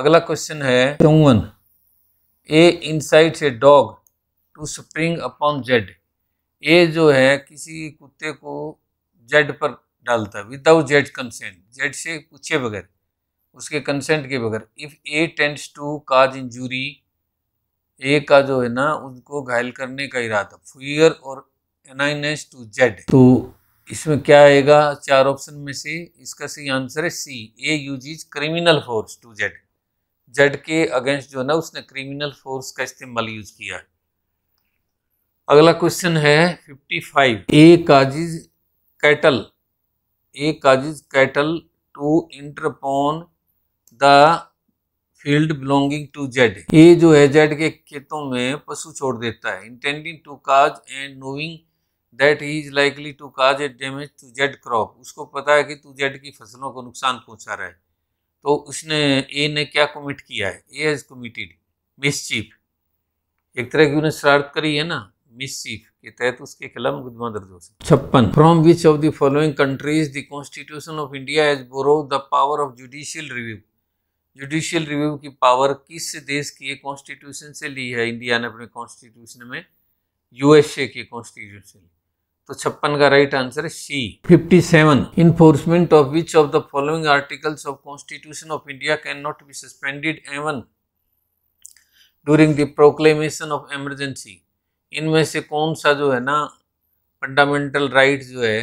[SPEAKER 1] अगला क्वेश्चन है चौवन A incites a dog to spring upon Z A जो है किसी कुत्ते को जेड पर डालता है विदाउट जेड कंसेंट जेड से पूछे बगैर उसके कंसेंट के बगैर if A tends to cause injury A का जो है ना उनको घायल करने का इरादा फुयर और एनाइनेस टू जेड तो इसमें क्या आएगा चार ऑप्शन में से इसका सही आंसर है C A use criminal force to Z Z के अगेंस्ट जो है ना उसने क्रिमिनल फोर्स का इस्तेमाल यूज किया अगला क्वेश्चन है 55 A causes cattle A causes cattle to enter upon the field belonging to Z A जो है जेड के खेतों में पशु छोड़ देता है intending to cause and knowing that he is likely to cause a damage to Z crop उसको पता है कि तू जेड की फसलों को नुकसान पहुंचा रहा है तो उसने ए ने क्या कमिट किया है ए हैज़ कमिटेड मिसचीफ एक तरह की उन्हें शरारत करी है ना मिसचीफ के तहत उसके खिलाफ मुकदमा दर्ज हो सकता छप्पन from which of the following countries the constitution of India has borrowed the power of judicial review judicial review की पावर किस देश की कॉन्स्टिट्यूशन से ली है इंडिया ने अपने कॉन्स्टिट्यूशन में यूएसए के कॉन्स्टिट्यूशन तो छप्पन का राइट आंसर है C 57 enforcement of which of the following articles of constitution of India can not be suspended even during the proclamation of emergency इनमें से कौन सा जो है ना फंडामेंटल राइट जो है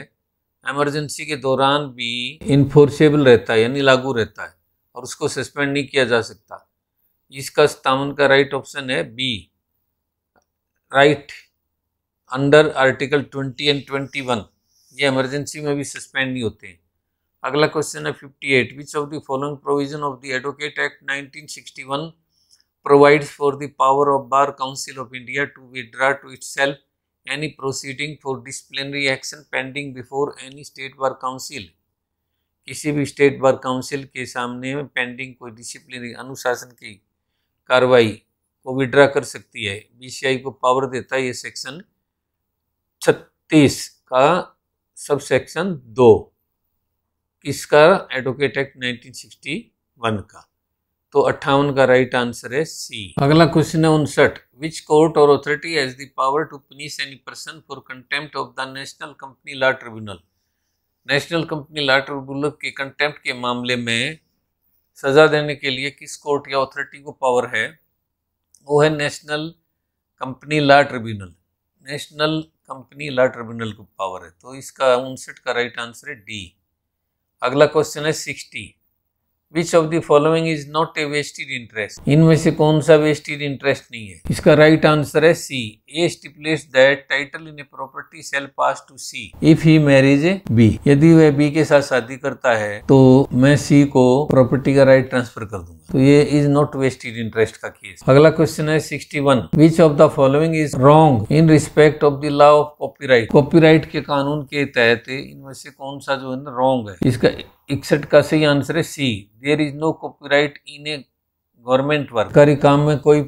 [SPEAKER 1] एमरजेंसी के दौरान भी इन्फोर्सेबल रहता है यानी लागू रहता है और उसको सस्पेंड नहीं किया जा सकता इसका सत्तावन का राइट ऑप्शन है B right under article 20 and 21 ये इमरजेंसी में भी सस्पेंड नहीं होते हैं अगला क्वेश्चन है 58 which of the following provision of the advocate act 1961 for the power of bar council of India to to to itself any proceeding for disciplinary action pending before any state bar council किसी भी state bar council के सामने pending कोई disciplinary अनुशासन की कार्रवाई को withdraw कर सकती है बीसीआई को पावर देता है ये सेक्शन छत्तीस का सबसेक्शन दो किसका एडवोकेट एक्ट 1961 का तो अट्ठावन का राइट आंसर है सी अगला क्वेश्चन है उनसठ विच कोर्ट और authority has the power to punish any person for contempt of the national company law tribunal national company law tribunal के कंटेम्प्ट के मामले में सजा देने के लिए किस कोर्ट या अथॉरिटी को पावर है वो है national company law tribunal national company law tribunal को पावर है तो इसका उनसठ का राइट आंसर है डी अगला क्वेश्चन है sixty which of the following is not a vested interest इनमें से कौन सा वेस्टेड इंटरेस्ट नहीं है इसका राइट आंसर है C A stipulates that title in a property shall pass to C if he marries A B यदि वह बी के साथ शादी करता है तो मैं सी को प्रॉपर्टी का राइट ट्रांसफर कर दूंगा तो ये इज नॉट वेस्टेड इंटरेस्ट का केस अगला क्वेश्चन है sixty one which of the following is wrong in respect of the law of copyright copyright के कानून के तहत इनमें से कौन सा जो है ना रॉन्ग है इसका इकसठ का सही आंसर है C there is no copyright in a government work सरकारी काम में कोई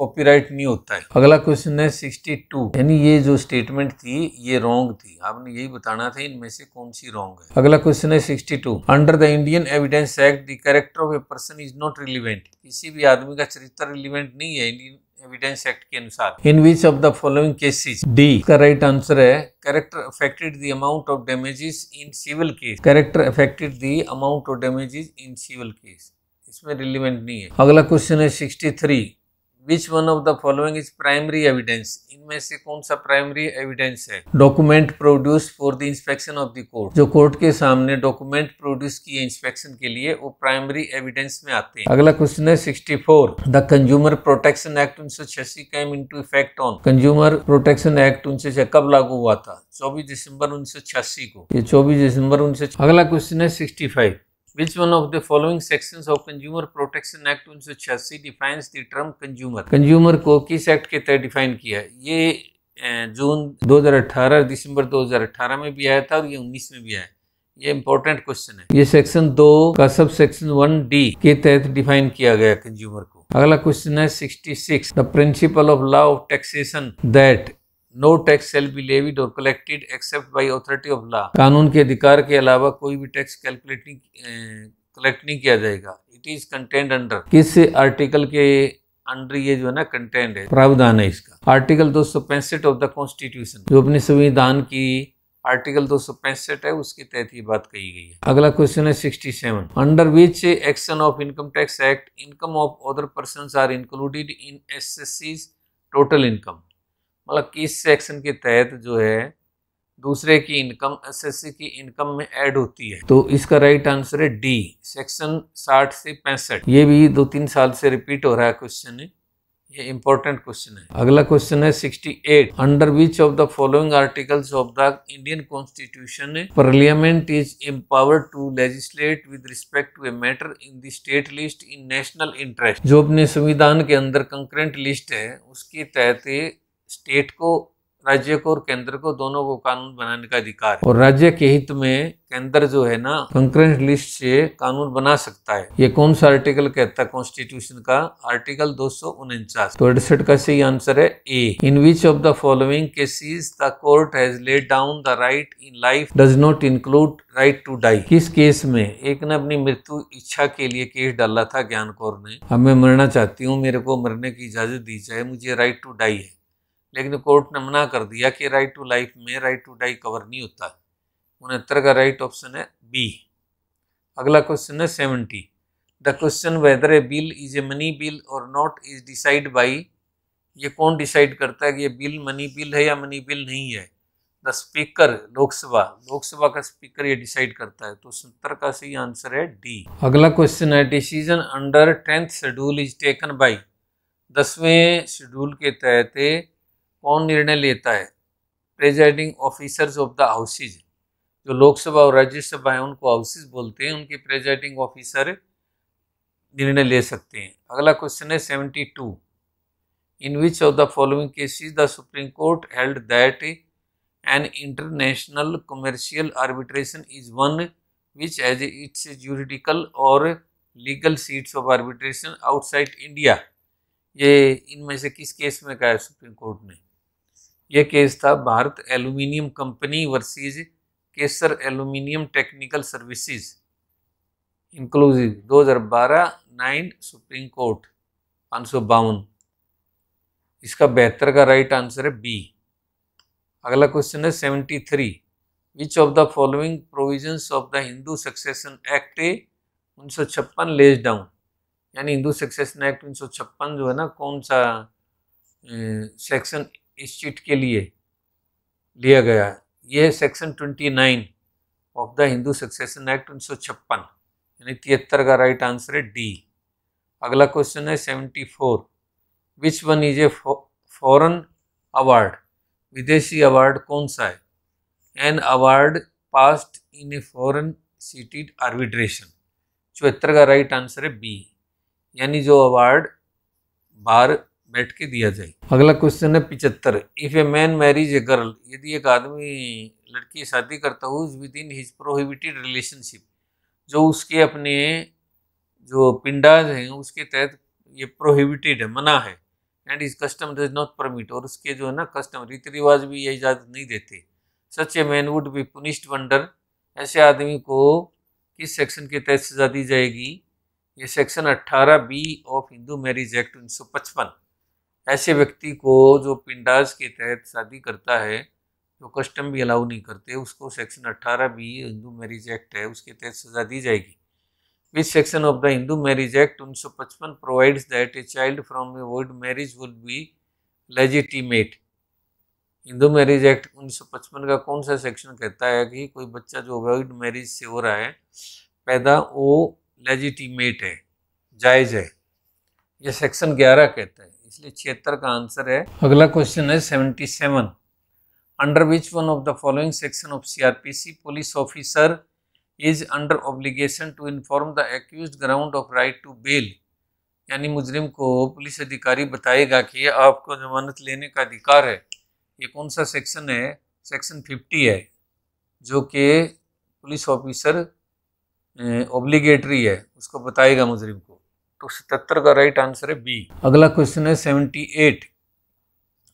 [SPEAKER 1] कॉपीराइट नहीं होता है अगला क्वेश्चन है 62 यानी ये जो स्टेटमेंट थी ये रॉन्ग थी आपने यही बताना था इनमें से कौन सी रॉन्ग
[SPEAKER 2] है अगला क्वेश्चन है 62
[SPEAKER 1] under the Indian evidence act the character of a person is not relevant किसी भी आदमी का चरित्र रिलीवेंट नहीं है इंडियन एविडेंस एक्ट के अनुसार in which of the following cases D का राइट आंसर है character affected the amount of damages in civil case character affected the amount of damages in civil case इसमें relevant नहीं है अगला question है sixty three which one of the following is primary evidence इनमें से कौन सा प्राइमरी एविडेंस है document produce for the inspection of the court जो कोर्ट के सामने डॉक्यूमेंट प्रोड्यूस किए इंस्पेक्शन के लिए वो प्राइमरी एविडेंस में आते हैं अगला क्वेश्चन है sixty four the consumer protection act उन्नीस into effect on consumer protection act उनसे कब लागू हुआ था चौबीस दिसंबर छियासी को ये चौबीस दिसंबर उनसे अगला क्वेश्चन है sixty five Which one of the following sections of Consumer Protection Act 1986 defines the term consumer? Consumer को किस एक्ट के तहत डिफाइन किया है ये जून 2018 दिसंबर 2018 में भी आया था और ये 19 में भी आया ये इंपॉर्टेंट क्वेश्चन है ये सेक्शन दो का सब सेक्शन वन डी के तहत डिफाइन किया गया कंज्यूमर को अगला क्वेश्चन है 66 the principle of law of taxation that no tax shall be levied और collected except by authority of law कानून के अधिकार के अलावा कोई भी टैक्स कैलकुलेटिंग कलेक्ट नहीं किया जाएगा इट इज कंटेंट अंडर किस आर्टिकल के अंडर ये जो है ना कंटेंट है प्रावधान है इसका आर्टिकल दो सौ पैंसठ ऑफ द कॉन्स्टिट्यूशन जो अपने संविधान की आर्टिकल दो सौ पैंसठ है उसके तहत ये बात कही गई है अगला क्वेश्चन है sixty seven under which action of income tax act income of other person are included in as total income मतलब किस इस सेक्शन के तहत जो है दूसरे की इनकम एसएससी की इनकम में ऐड होती है तो इसका राइट आंसर है डी सेक्शन 60 से पैंसठ ये भी दो तीन साल से रिपीट हो रहा है क्वेश्चन ये इंपॉर्टेंट क्वेश्चन है अगला क्वेश्चन है 68 under which of the following articles of the Indian constitution parliament is empower to legislate with respect to a matter in the state list in national interest जो अपने संविधान के अंदर concurrent list है उसके तहत स्टेट को राज्य को और केंद्र को दोनों को कानून बनाने का अधिकार है और राज्य के हित में केंद्र जो है ना कंक्रेंट लिस्ट से कानून बना सकता है ये कौन सा आर्टिकल कहता है कॉन्स्टिट्यूशन का आर्टिकल दो सौ उनचास तो अड़सठ का सही आंसर है A in which of the following cases the court has laid down the right in life does not include right to die किस केस में एक ने अपनी मृत्यु इच्छा के लिए केस डाला था ज्ञान कौर ने अब मैं मरना चाहती हूँ मेरे को मरने की इजाजत दी जाए मुझे राइट टू डाई है लेकिन तो कोर्ट ने मना कर दिया कि राइट टू लाइफ में राइट टू डाई कवर नहीं होता उनहत्तर का राइट ऑप्शन है बी अगला क्वेश्चन है seventy the question whether a bill is a money bill और नॉट इज डिसाइड बाई ये कौन डिसाइड करता है कि ये बिल मनी बिल है या मनी बिल नहीं है द स्पीकर लोकसभा लोकसभा का स्पीकर ये डिसाइड करता है तो सत्तर का सही आंसर है डी अगला क्वेश्चन है decision under tenth schedule is taken by दसवें शेड्यूल के तहत कौन निर्णय लेता है presiding officers of the houses जो लोकसभा और राज्यसभा है उनको हाउसेज बोलते हैं उनके प्रेजाइडिंग ऑफिसर निर्णय ले सकते हैं अगला क्वेश्चन है seventy two in which of the following cases the supreme court held that an international commercial arbitration is one which has its juridical और legal seats of arbitration outside India ये इनमें से किस केस में कहा है supreme court ने यह केस था Bharat aluminium company versus Kaiser aluminium technical services inclusive 2012 nine supreme court पाँच इसका बेहतर का राइट आंसर है बी अगला क्वेश्चन है 73 which of the following provisions of the Hindu succession act उन्नीस सौ छप्पन लेज डाउन यानी हिंदू सक्सेशन एक्ट उन्नीस जो है ना कौन सा सेक्शन इस चीट के लिए लिया गया यह है section 29 of the Hindu succession act उन्नीस यानी तिहत्तर का राइट आंसर है डी अगला क्वेश्चन है 74 which one is a foreign award विदेशी अवार्ड कौन सा है an award passed in a foreign seated arbitration चौहत्तर का राइट आंसर है बी यानी जो अवार्ड बार बैठ के दिया जाए अगला क्वेश्चन है पिचहत्तर if a man marries a girl यदि एक आदमी लड़की शादी करता हो within his prohibited relationship जो उसके अपने जो पिंडाज हैं उसके तहत ये प्रोहिबिटेड है मना है and is custom does not permit और उसके जो है ना कस्टम रीति रिवाज भी ये इजाज़त नहीं देते such a man would be punished under ऐसे आदमी को किस सेक्शन के तहत सजा दी जाएगी ये section 18 B of Hindu marriage act उन्नीस सौ पचपन ऐसे व्यक्ति को जो पिंडास के तहत शादी करता है जो कस्टम भी अलाउ नहीं करते उसको सेक्शन 18 भी हिंदू मैरिज एक्ट है उसके तहत सजा दी जाएगी which section of the Hindu marriage act उन्नीस सौ पचपन provides that a child from a void marriage will be legitimate Hindu marriage act उन्नीस सौ पचपन का कौन सा सेक्शन कहता है कि कोई बच्चा जो वर्ल्ड मैरिज से हो रहा है पैदा वो लेजिटीमेट है जायज़ है यह सेक्शन ग्यारह कहता है इसलिए छिहत्तर का आंसर है अगला क्वेश्चन है seventy seven under which one of the following section of CrPC police officer is under obligation to inform the accused ground of right to bail यानी मुजरिम को पुलिस अधिकारी बताएगा कि आपको जमानत लेने का अधिकार है ये कौन सा सेक्शन है सेक्शन फिफ्टी है जो कि पुलिस ऑफिसर ऑब्लिगेटरी है उसको बताएगा मुजरिम को तो सतर का राइट आंसर है बी अगला क्वेश्चन है seventy eight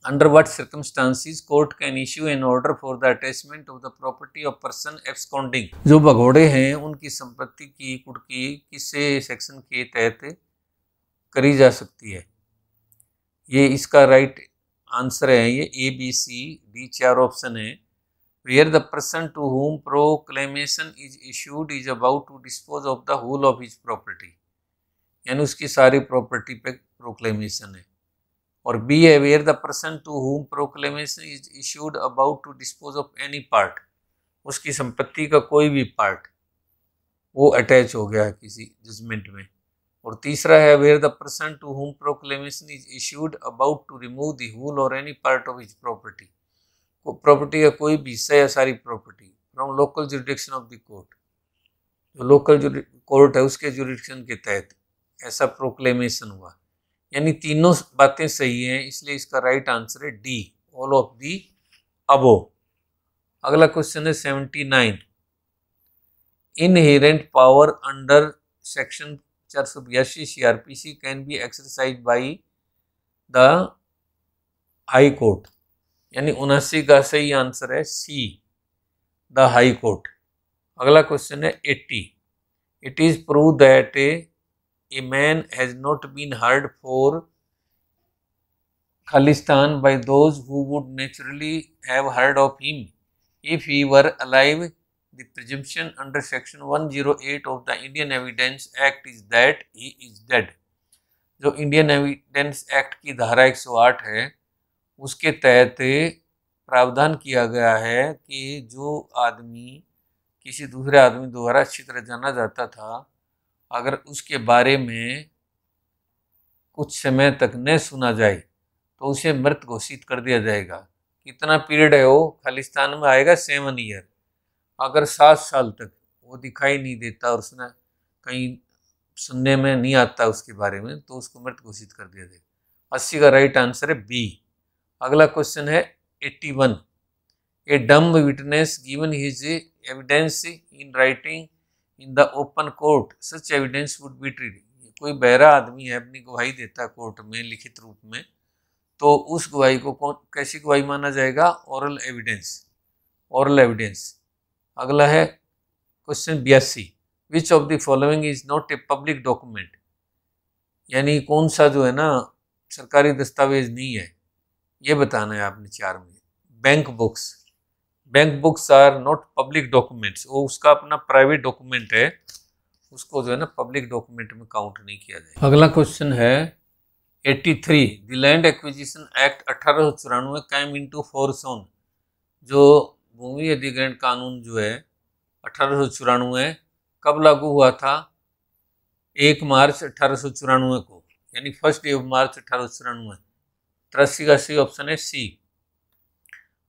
[SPEAKER 1] under what circumstances court can issue an order for the attachment of the property of person absconding जो भगोड़े हैं उनकी संपत्ति की कुड़की किसे सेक्शन के तहत करी जा सकती है ये इसका राइट आंसर है ये ए बी सी डी चार ऑप्शन है where the person to whom proclamation is issued is about to dispose of the whole of his property यानी उसकी सारी प्रॉपर्टी पे प्रोक्लेमेशन है और B where the person to whom proclamation is issued about to dispose of any part उसकी संपत्ति का कोई भी पार्ट वो अटैच हो गया है किसी जजमेंट में और तीसरा है where the person to whom proclamation is issued about to remove the whole और any part of his property property का कोई भी हिस्सा या सारी property from local jurisdiction of the court जो लोकल कोर्ट है उसके जुडिक्शन के तहत ऐसा प्रोक्लेमेशन हुआ यानी तीनों बातें सही हैं इसलिए इसका राइट आंसर है D all of the above अगला क्वेश्चन है seventy nine inherent power under section चार सौ बयासी C R P C can be exercise by the high Court यानी उनासी का सही आंसर है सी द हाई कोर्ट अगला क्वेश्चन है eighty it is proved that a a man has not been heard for खालिस्तान by those who would naturally have heard of him if he were alive the presumption under section 108 of the Indian evidence Act is that he is dead जो Indian evidence act की धारा 108 है उसके तहत प्रावधान किया गया है कि जो आदमी किसी दूसरे आदमी द्वारा अच्छी तरह जाना जाता था अगर उसके बारे में कुछ समय तक न सुना जाए तो उसे मृत घोषित कर दिया जाएगा कितना पीरियड है वो खालिस्तान में आएगा सेवन ईयर अगर सात साल तक वो दिखाई नहीं देता और उसने कहीं सुनने में नहीं आता उसके बारे में तो उसको मृत घोषित कर दिया जाएगा अस्सी का राइट आंसर है बी अगला क्वेश्चन है eighty one a dumb witness given his evidence in writing in the open court such evidence would be treated कोई बहरा आदमी है अपनी गवाही देता है कोर्ट में लिखित रूप में तो उस गवाही को कौन कैसी गवाही माना जाएगा औरल एविडेंस औरल एविडेंस अगला है क्वेश्चन बयासी which of the following is not a public document यानी कौन सा जो है ना सरकारी दस्तावेज नहीं है ये बताना है आपने चार में bank books bank books are not public documents वो उसका अपना प्राइवेट डॉक्यूमेंट है उसको जो है ना पब्लिक डॉक्यूमेंट में काउंट नहीं किया जाएगा अगला क्वेश्चन है 83 द लैंड एक्विजिशन एक्ट अठारह सौ चौरानवे came into force on जो भूमि अधिग्रहण कानून जो है अठारह सौ चौरानवे कब लागू हुआ था एक मार्च अठारह सौ चौरानवे को यानी फर्स्ट डे ऑफ मार्च अठारह सौ चौरानवे तिरासी का सी ऑप्शन है सी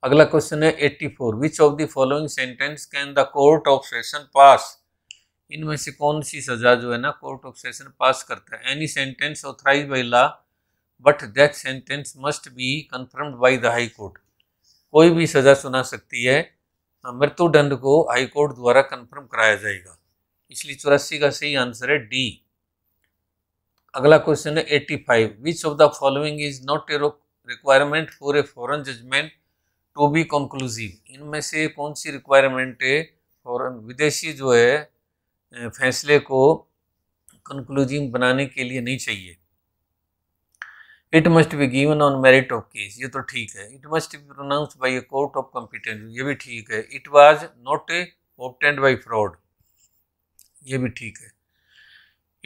[SPEAKER 1] अगला क्वेश्चन है eighty four which of the following sentence can the court of session pass इनमें से कौन सी सजा जो है ना कोर्ट ऑफ सेशन पास करता है any sentence authorised by law but that sentence must be confirmed by the high Court कोई भी सजा सुना सकती है मृत्युदंड को हाई कोर्ट द्वारा कन्फर्म कराया जाएगा इसलिए चौरासी का सही आंसर है डी अगला क्वेश्चन है eighty five which of the following is not a requirement for a foreign judgment to be conclusive इनमें से कौन सी रिक्वायरमेंट है और विदेशी जो है फैसले को कंक्लूजिव बनाने के लिए नहीं चाहिए it must be given on merit of case ये तो ठीक है it must be pronounce by a court of competence ये भी ठीक है it was not obtained by fraud ये भी ठीक है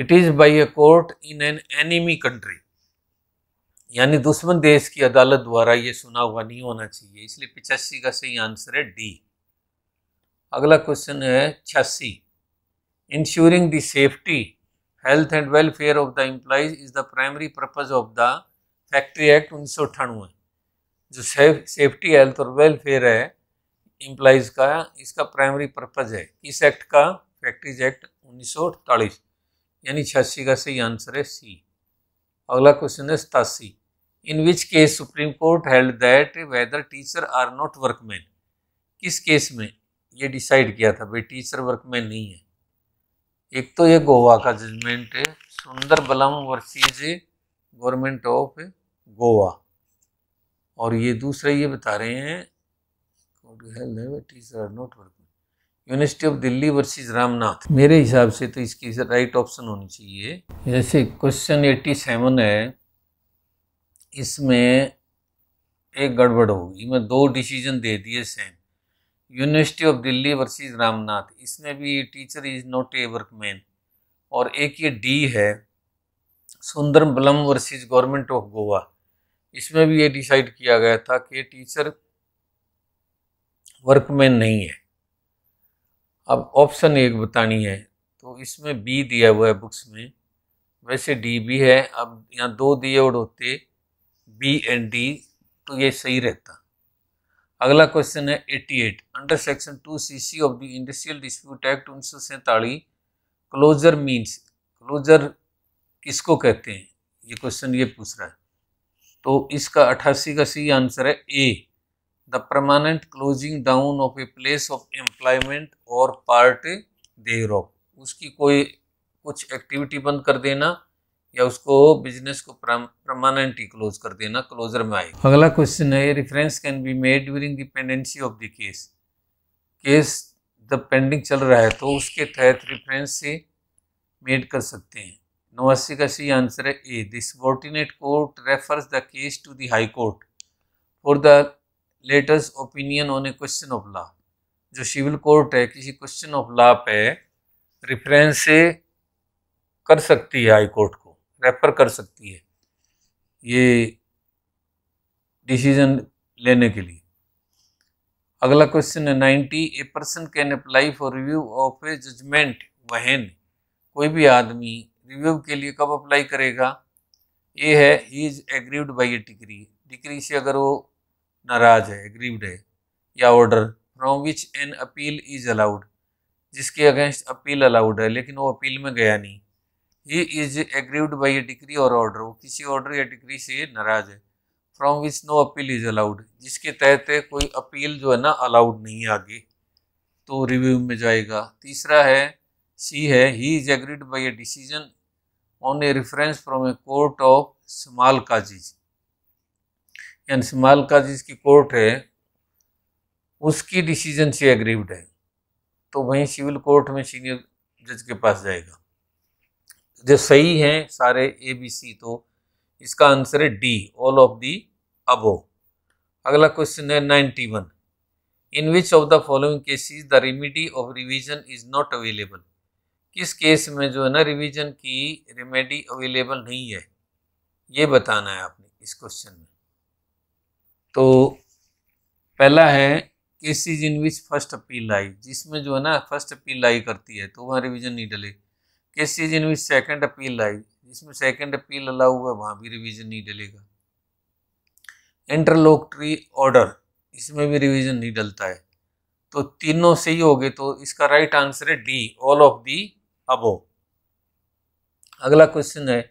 [SPEAKER 1] it is by a court in an enemy country यानी दुश्मन देश की अदालत द्वारा ये सुना हुआ नहीं होना चाहिए इसलिए पिचासी का सही आंसर है डी अगला क्वेश्चन है छियासी ensuring the safety health and welfare of the employees is the primary purpose of the Factory Act उन्नीस सौ अठानवे जो सेफ सेफ्टी हेल्थ और वेलफेयर है एम्प्लॉज का इसका प्राइमरी पर्पज है इस एक्ट का फैक्ट्रीज एक्ट उन्नीस सौ अड़तालीस यानी छियासी का सही आंसर है सी अगला क्वेश्चन है सतासी in which case Supreme court held that whether teacher are not workman किस केस में ये डिसाइड किया था भाई टीचर वर्कमैन नहीं है एक तो ये गोवा का जजमेंट है सुंदर बलम वर्सीज गवर्नमेंट ऑफ गोवा और ये दूसरा ये बता रहे हैं teacher are not work University of Delhi versus Ramnath मेरे हिसाब से तो इसकी राइट ऑप्शन होनी चाहिए जैसे क्वेश्चन एट्टी सेवन है इसमें एक गड़बड़ होगी मैं दो डिसीजन दे दिए same University of Delhi versus Ramnath इसमें भी teacher is not a workman और एक ये डी है सुंदरम बलम वर्सेज गवर्नमेंट ऑफ गोवा इसमें भी ये डिसाइड किया गया था कि टीचर वर्कमैन नहीं है अब ऑप्शन एक बतानी है तो इसमें बी दिया हुआ है बुक्स में वैसे डी भी है अब यहाँ दो दिए और होते बी एंड डी तो ये सही रहता अगला क्वेश्चन है 88 under section C CC of the industrial dispute act उन्नीस क्लोजर मींस क्लोजर किसको कहते हैं ये क्वेश्चन ये पूछ रहा है तो इसका अट्ठासी का सही आंसर है a permanent closing down of a place of employment और पार्ट part thereof उसकी कोई कुछ एक्टिविटी बंद कर देना या उसको बिजनेस को परमानेंटली क्लोज कर देना क्लोजर में आए अगला क्वेश्चन है reference can be made during the pendency of the case case जब पेंडिंग चल रहा है तो उसके तहत रेफरेंस से मेड कर सकते हैं नवासी का सही आंसर है a subordinate court refers the case to the high Court for the latest opinion on a question of law जो सिविल कोर्ट है किसी क्वेश्चन ऑफ लॉ पे रेफरेंस से कर सकती है हाई कोर्ट को रेफर कर सकती है ये डिसीजन लेने के लिए अगला क्वेश्चन है ninety a person can apply for review of a judgment when कोई भी आदमी रिव्यू के लिए कब अप्लाई करेगा ये है he is aggrieved by a decree decree से अगर वो नाराज है एग्रीव्ड है या order from which an appeal is allowed जिसके अगेंस्ट अपील अलाउड है लेकिन वो अपील में गया नहीं he is aggrieved by a decree और ऑर्डर वो किसी ऑर्डर या डिग्री से नाराज है from which no appeal is allowed जिसके तहत कोई अपील जो है ना अलाउड नहीं आगे तो रिव्यू में जाएगा तीसरा है सी है he is aggrieved by a decision on a reference from a court of small causes अंशमाल का जिसकी कोर्ट है उसकी डिसीजन से एग्रीव्ड है तो वहीं सिविल कोर्ट में सीनियर जज के पास जाएगा जो सही हैं सारे ए बी सी तो इसका आंसर है D all of the above अगला क्वेश्चन है ninety one in which of the following cases the remedy of revision is not available किस केस में जो है ना रिवीजन की रेमेडी अवेलेबल नहीं है ये बताना है आपने इस क्वेश्चन में तो पहला है case is in which first appeal आई जिसमें जो है ना फर्स्ट अपील आई करती है तो वहाँ रिविजन नहीं डले case is in which second appeal आई जिसमें सेकेंड अपील अलाउ हुआ वहाँ भी रिविजन नहीं डलेगा इंटरलोकट्री ऑर्डर इसमें भी रिविजन नहीं डलता है तो तीनों सही हो गए तो इसका राइट आंसर है D all of the above अगला क्वेश्चन है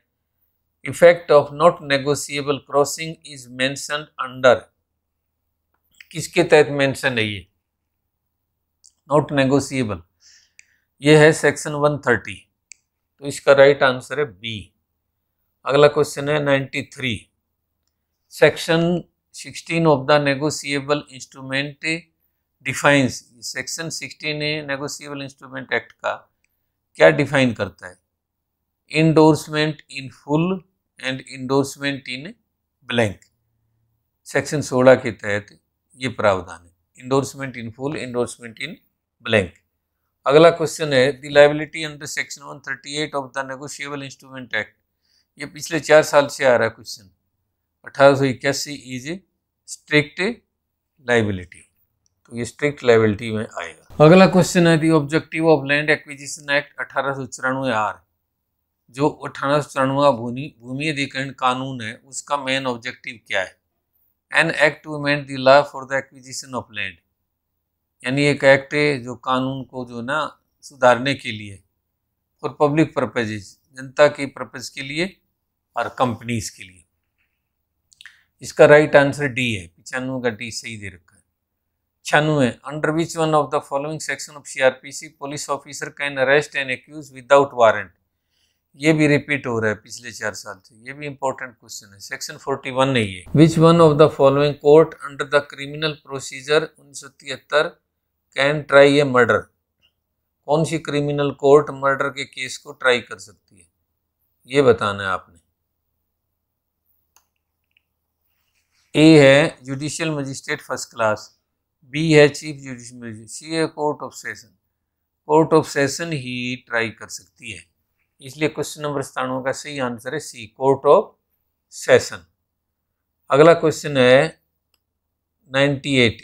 [SPEAKER 1] effect of not negotiable crossing is mention under किसके तहत मेंशन है ये नॉट नेगोशिएबल ये है सेक्शन 130 तो इसका राइट आंसर है बी अगला क्वेश्चन है 93 section 16 of the negotiable instrument defines section 16 ने नेगोशिएबल इंस्ट्रूमेंट एक्ट का क्या डिफाइन करता है endorsement in full and endorsement in blank section 16 के तहत ये प्रावधान है endorsement in full endorsement in blank अगला क्वेश्चन है the liability under section one thirty eight of the negotiable instrument act ये पिछले चार साल से आ रहा है क्वेश्चन अठारह सौ इक्यासी इज ए स्ट्रिक्ट लाइबिलिटी तो ये स्ट्रिक्ट लाइबिलिटी में आएगा अगला क्वेश्चन है the objective of land acquisition act अठारह सौ चौरानवे आर जो अठारह सौ चौरानवा भूमि अधिकरण कानून है उसका मेन ऑब्जेक्टिव क्या है an act to amend the law for the acquisition of land यानी एक एक्ट है जो कानून को जो ना सुधारने के लिए फॉर पब्लिक पर्पजेज जनता के पर्पज के लिए और कंपनीज के लिए इसका राइट आंसर डी है पिचानवे का डी सही दे रखा है छियानवे under which one of the following section of C police officer can arrest and accused without warrant ये भी रिपीट हो रहा है पिछले चार साल से ये भी इम्पोर्टेंट क्वेश्चन है सेक्शन 41 है ये which one of the following court under the criminal procedure उन्नीस कैन ट्राई ए मर्डर कौन सी क्रिमिनल कोर्ट मर्डर के केस को ट्राई कर सकती है ये बताना है आपने ए है judicial magistrate first class B है चीफ जुडिशियल मजिस्ट्रेट सी है court of session court of session ही ट्राई कर सकती है इसलिए क्वेश्चन नंबर सतानवे का सही आंसर है सी कोर्ट ऑफ सेशन अगला क्वेश्चन है 98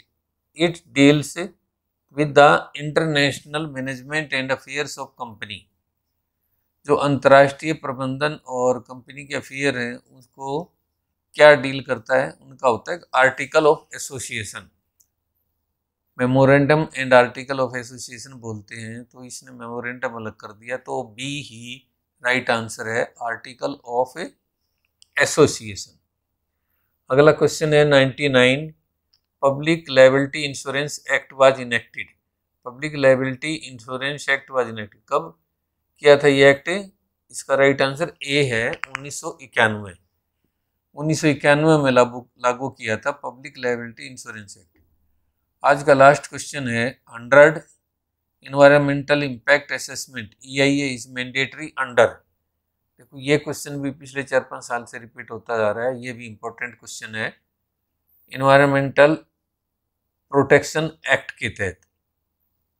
[SPEAKER 1] it deals with the international management and affairs of company जो अंतर्राष्ट्रीय प्रबंधन और कंपनी के अफेयर हैं उसको क्या डील करता है उनका होता है article of association memorandum and article of association बोलते हैं तो इसने मेमोरेंडम अलग कर दिया तो बी ही राइट आंसर है आर्टिकल ऑफ एसोसिएशन अगला क्वेश्चन है 99 public liability insurance act was enacted public liability insurance act was enacted कब किया था ये एक्ट इसका राइट आंसर ए है उन्नीस सौ इक्यानवे उन्नीस सौ इक्यानवे में लागू लागू किया था पब्लिक लाइबिलिटी इंश्योरेंस एक्ट आज का लास्ट क्वेश्चन है hundred environmental impact assessment E I A is mandatory under देखो ये क्वेश्चन भी पिछले चार पाँच साल से रिपीट होता जा रहा है ये भी इम्पोर्टेंट क्वेश्चन है इन्वायरमेंटल प्रोटेक्शन एक्ट के तहत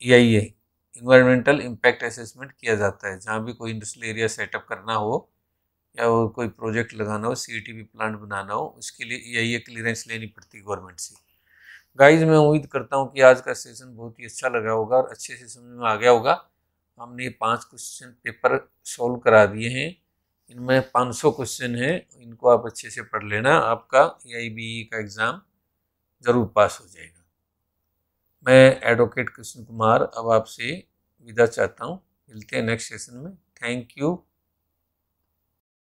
[SPEAKER 1] E I A environmental impact assessment किया जाता है जहाँ भी कोई इंडस्ट्रियल एरिया सेटअप करना हो या कोई प्रोजेक्ट लगाना हो सी टी प्लांट बनाना हो उसके लिए ई आई ए क्लियरेंस लेनी पड़ती है गवर्नमेंट से गाइज मैं उम्मीद करता हूँ कि आज का सेशन बहुत ही अच्छा लगा होगा और अच्छे से समझ में आ गया होगा हमने पांच क्वेश्चन पेपर सॉल्व करा दिए हैं इनमें 500 क्वेश्चन हैं इनको आप अच्छे से पढ़ लेना आपका ए e का एग्ज़ाम ज़रूर पास हो जाएगा मैं एडवोकेट कृष्ण कुमार अब आपसे विदा चाहता हूँ मिलते हैं नेक्स्ट सेशन में थैंक यू